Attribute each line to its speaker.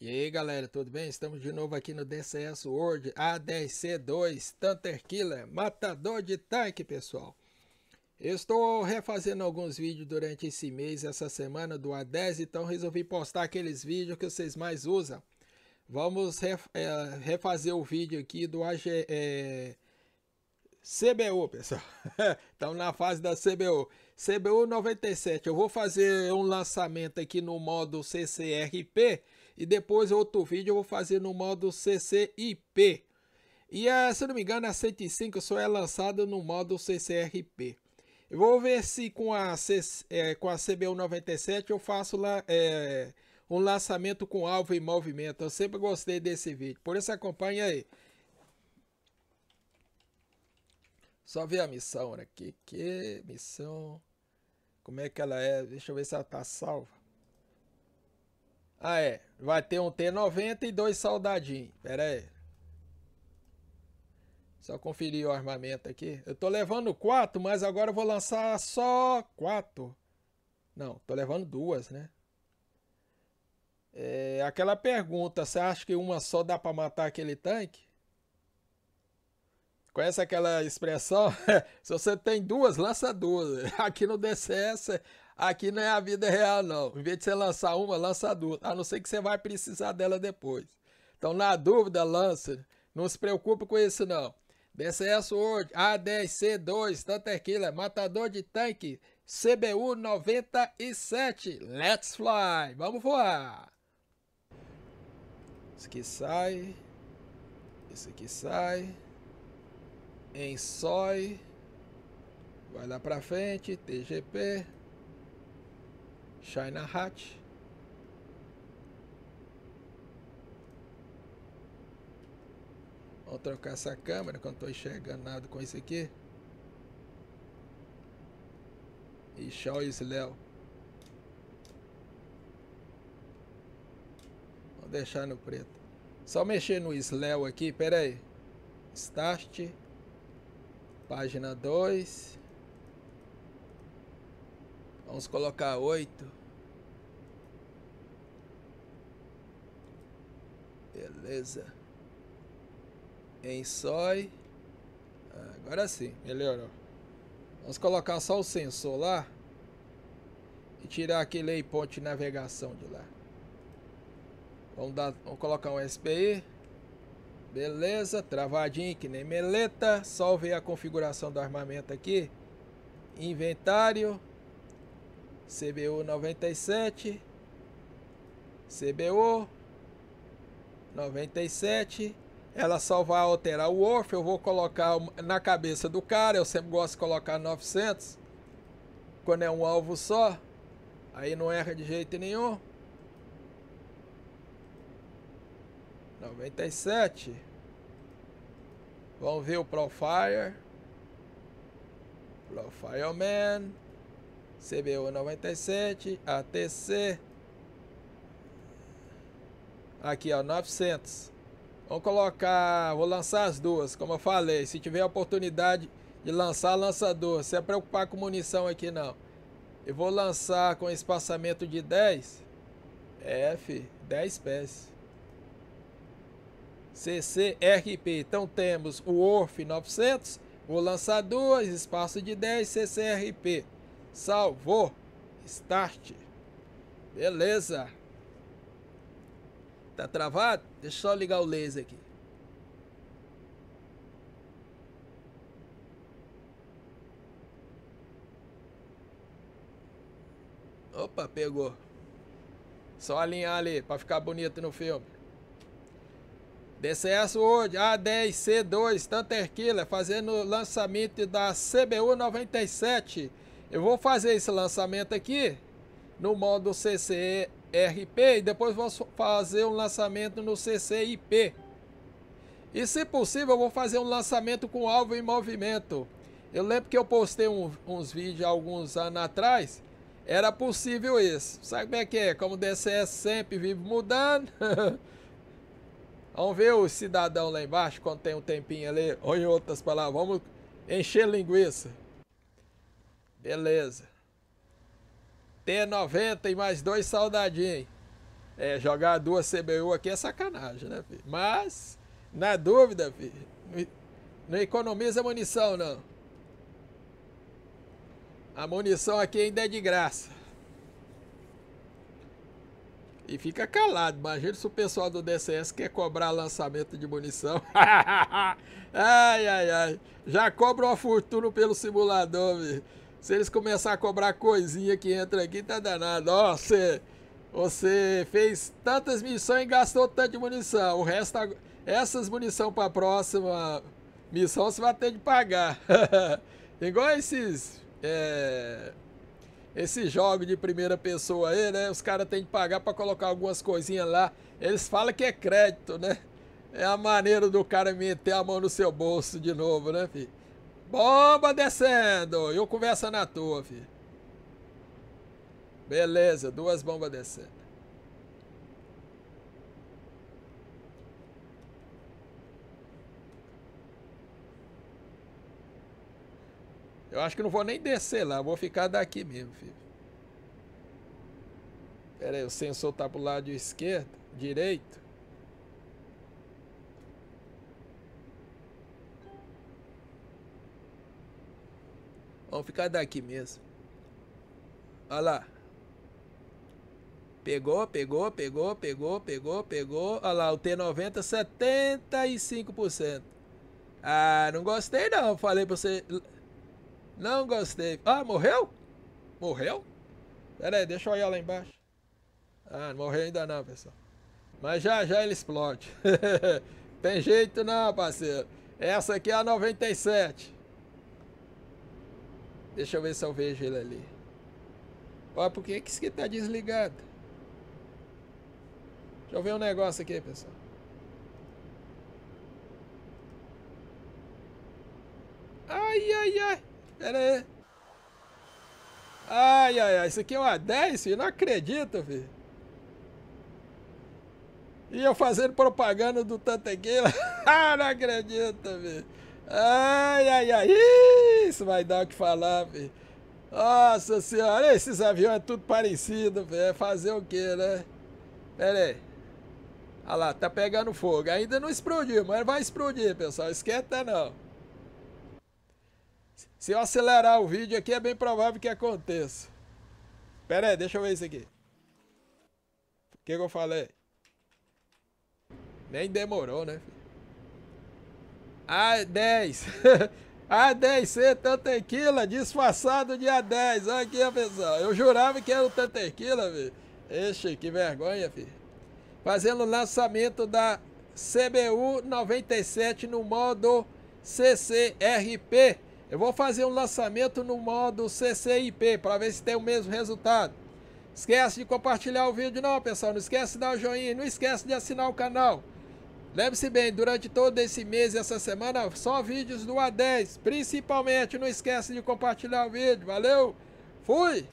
Speaker 1: E aí galera, tudo bem? Estamos de novo aqui no DCS World A10C2 Tanter Killer, matador de tanque pessoal. Eu estou refazendo alguns vídeos durante esse mês, essa semana do A10, então resolvi postar aqueles vídeos que vocês mais usam. Vamos ref, é, refazer o vídeo aqui do AG, é, CBU, pessoal. Estamos na fase da CBU. CBU 97, eu vou fazer um lançamento aqui no modo CCRP, e depois outro vídeo eu vou fazer no modo CCIP. E a, eh, se não me engano a 105 só é lançada no modo CCRP. Eu vou ver se com a, é, com a CBU 97 eu faço lá, é, um lançamento com alvo em movimento. Eu sempre gostei desse vídeo, por isso acompanha aí. Só ver a missão aqui, que missão, como é que ela é, deixa eu ver se ela tá salva. Ah, é. Vai ter um T90 e dois soldadinhos. Pera aí. Só conferir o armamento aqui. Eu tô levando quatro, mas agora eu vou lançar só quatro. Não, tô levando duas, né? É, aquela pergunta, você acha que uma só dá para matar aquele tanque? Conhece aquela expressão? Se você tem duas, lança duas. Aqui no DCS, Aqui não é a vida real, não. Em vez de você lançar uma, lança duas. A não ser que você vai precisar dela depois. Então, na dúvida, lança. Não se preocupe com isso, não. DCS World A10C2 Tanter Killer, matador de tanque CBU 97. Let's fly! Vamos voar! Esse aqui sai. Esse aqui sai. Ensoi, Vai lá pra frente. TGP. China Hat. Vou trocar essa câmera que eu não estou enxergando nada com isso aqui. E show isso, Léo. Vou deixar no preto. Só mexer no Slel aqui, pera aí. Start. Página 2. Vamos colocar 8. Beleza. Ensoi. Ah, agora sim, melhorou. Vamos colocar só o sensor lá. E tirar aquele ponte de navegação de lá. Vamos, dar, vamos colocar um SPI. Beleza, travadinho que nem meleta. Só ver a configuração do armamento aqui. Inventário. CBU 97. CBU 97. Ela só vai alterar o Orf. Eu vou colocar na cabeça do cara. Eu sempre gosto de colocar 900. Quando é um alvo só. Aí não erra de jeito nenhum. 97. Vamos ver o Profire. Profile Man. CBU 97. ATC. Aqui, ó, 900. Vamos colocar, vou lançar as duas, como eu falei. Se tiver a oportunidade de lançar, lança duas. Se é preocupar com munição aqui, não. Eu vou lançar com espaçamento de 10. F, 10 pés. CCRP. Então temos o ORF 900. Vou lançar duas, espaço de 10, CCRP. Salvou. Start. Beleza. Tá travado? Deixa eu só ligar o laser aqui. Opa, pegou. Só alinhar ali para ficar bonito no filme. DCS World A10C2 Tanter Killer fazendo o lançamento da CBU 97. Eu vou fazer esse lançamento aqui no modo CCE RP e depois vou fazer um lançamento no CCIP. E se possível, vou fazer um lançamento com alvo em movimento. Eu lembro que eu postei um, uns vídeos alguns anos atrás. Era possível isso. Sabe como é que é? Como o DCS sempre vive mudando. Vamos ver o cidadão lá embaixo, quando tem um tempinho ali. Ou em outras palavras, vamos encher linguiça. Beleza. T 90 e mais dois saudadinhos. É, jogar duas CBU aqui é sacanagem, né, filho? Mas, na dúvida, filho, não economiza munição, não. A munição aqui ainda é de graça. E fica calado. Imagina se o pessoal do DCS quer cobrar lançamento de munição. ai, ai, ai. Já cobra uma fortuna pelo simulador, viu? Se eles começar a cobrar coisinha que entra aqui, tá danado. Ó, você, você fez tantas missões e gastou tanto de munição. O resto, essas munição para a próxima missão você vai ter de pagar. Igual esses. É, esse jogo de primeira pessoa aí, né? Os caras têm que pagar para colocar algumas coisinhas lá. Eles falam que é crédito, né? É a maneira do cara meter a mão no seu bolso de novo, né, filho? Bomba descendo! e Eu conversa na tua, filho. Beleza, duas bombas descendo. Eu acho que não vou nem descer lá, vou ficar daqui mesmo, filho. Pera aí, o sensor tá pro lado esquerdo, direito. Vamos ficar daqui mesmo. Olha lá. Pegou, pegou, pegou, pegou, pegou, pegou. Olha lá, o T90, 75%. Ah, não gostei não. Falei pra você. Não gostei. Ah, morreu? Morreu? Pera aí, deixa eu olhar lá embaixo. Ah, não morreu ainda não, pessoal. Mas já já ele explode. Tem jeito não, parceiro. Essa aqui é a 97. Deixa eu ver se eu vejo ele ali. Ó, por que que isso aqui tá desligado? Deixa eu ver um negócio aqui, pessoal. Ai, ai, ai. Pera aí. Ai, ai, ai. Isso aqui é uma 10, filho? Não acredito, filho. E eu fazendo propaganda do Tantequila. ah, não acredito, filho. Ai, ai, ai, isso vai dar o que falar, filho. Nossa senhora, esses aviões é tudo parecido, velho. É fazer o que, né? Pera aí. Olha lá, tá pegando fogo. Ainda não explodiu, mas vai explodir, pessoal. Esquenta não. Se eu acelerar o vídeo aqui, é bem provável que aconteça. Pera aí, deixa eu ver isso aqui. O que, que eu falei? Nem demorou, né? Filho? A10. Ah, é A10C ah, é Tantequila, disfarçado de A10. Olha aqui, pessoal. Eu jurava que era o Tantequila, velho. Ixi, que vergonha, filho. Fazendo o lançamento da CBU 97 no modo CCRP. Eu vou fazer um lançamento no modo CCIP para ver se tem o mesmo resultado. Esquece de compartilhar o vídeo não, pessoal. Não esquece de dar o joinha. Não esquece de assinar o canal. Lembre-se bem, durante todo esse mês e essa semana, só vídeos do A10. Principalmente, não esquece de compartilhar o vídeo. Valeu, fui!